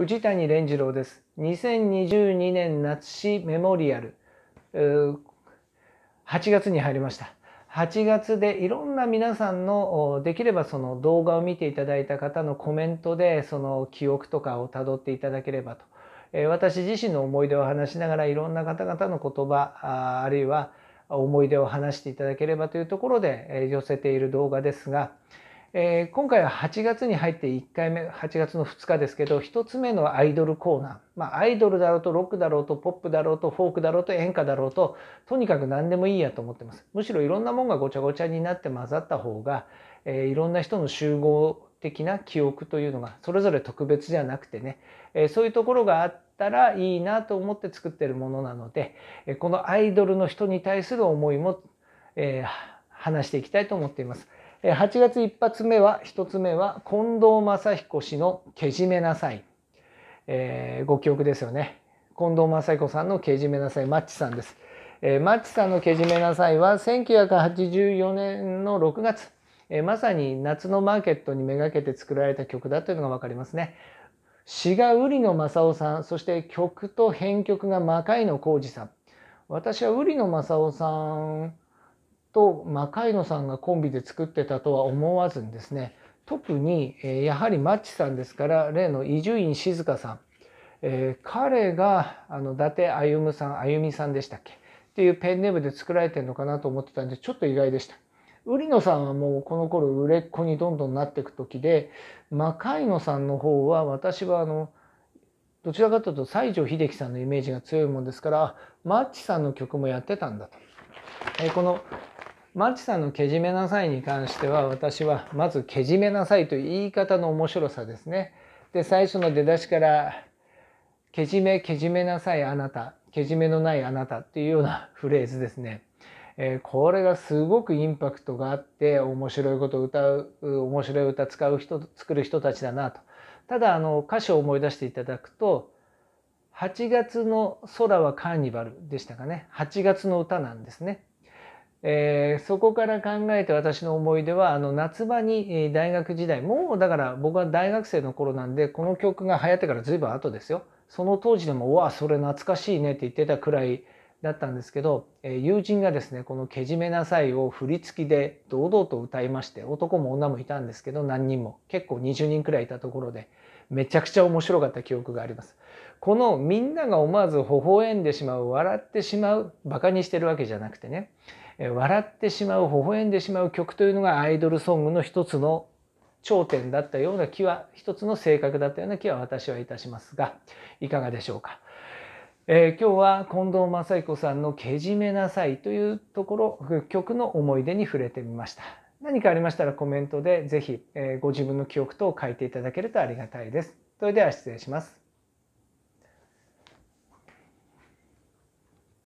藤谷蓮次郎です。2022年夏市メモリアル。8月に入りました。8月でいろんな皆さんのできればその動画を見ていただいた方のコメントでその記憶とかをたどっていただければと、え私自身の思い出を話しながらいろんな方々の言葉あるいは思い出を話していただければというところで、え寄せている動画ですが、えー、今回は8月に入って1回目8月の2日ですけど1つ目のアイドルコーナー、まあ、アイドルだろうとロックだろうとポップだろうとフォークだろうと演歌だろうととにかく何でもいいやと思ってますむしろいろんなもんがごちゃごちゃになって混ざった方が、えー、いろんな人の集合的な記憶というのがそれぞれ特別じゃなくてね、えー、そういうところがあったらいいなと思って作ってるものなので、このアイドルの人に対する思いも、え話していきたいと思っています。8月1発目は1つ目は近藤正彦氏の「けじめなさい」えー、ご記憶ですよね近藤正彦さんの「けじめなさい」マッチさんです。えー、マッチさんの「けじめなさい」は1984年の6月、えー、まさに夏のマーケットにめがけて作られた曲だというのが分かりますね。詩が瓜野正夫さんそして曲と編曲が魔界の浩二さん私は瓜野正夫さんと魔界野さんがコンビで作ってたとは思わずにですね特に、えやはりマッチさんですから例の伊集院静香さん、えー、彼があの伊達歩さん歩さんでしたっけっていうペンネームで作られてるのかなと思ってたんでちょっと意外でした。売野さんはもうこの頃売れっ子にどんどんなっていく時で魔界野さんの方は私はあのどちらかというと西城秀樹さんのイメージが強いもんですからマッチさんの曲もやってたんだと。えこのマッチさんの「けじめなさい」に関しては私はまず「けじめなさい」という言い方の面白さですね。で最初の出だしから「けじめけじめなさいあなた」「けじめのないあなた」っていうようなフレーズですね。えー、これがすごくインパクトがあって面白いことを歌う面白い歌使う人作る人たちだなと。ただあの歌詞を思い出していただくと8月の空はカーニバルでしたかね8月の歌なんですねえー、そこから考えて私の思い出はあの夏場に大学時代もうだから僕は大学生の頃なんでこの曲が流行ってから随分後ですよその当時でも「うわそれ懐かしいね」って言ってたくらいだったんですけど、えー、友人がですねこの「けじめなさい」を振り付きで堂々と歌いまして男も女もいたんですけど何人も結構20人くらいいたところでめちゃくちゃ面白かった記憶があります。このみんなが思わず微笑んでしまう笑ってしまうバカにしてるわけじゃなくてね笑ってしまう微笑んでしまう曲というのがアイドルソングの一つの頂点だったような気は一つの性格だったような気は私はいたしますがいかがでしょうか、えー、今日は近藤正彦さんの「けじめなさい」というところ曲の思い出に触れてみました何かありましたらコメントで是非、えー、ご自分の記憶と書いていただけるとありがたいですそれでは失礼します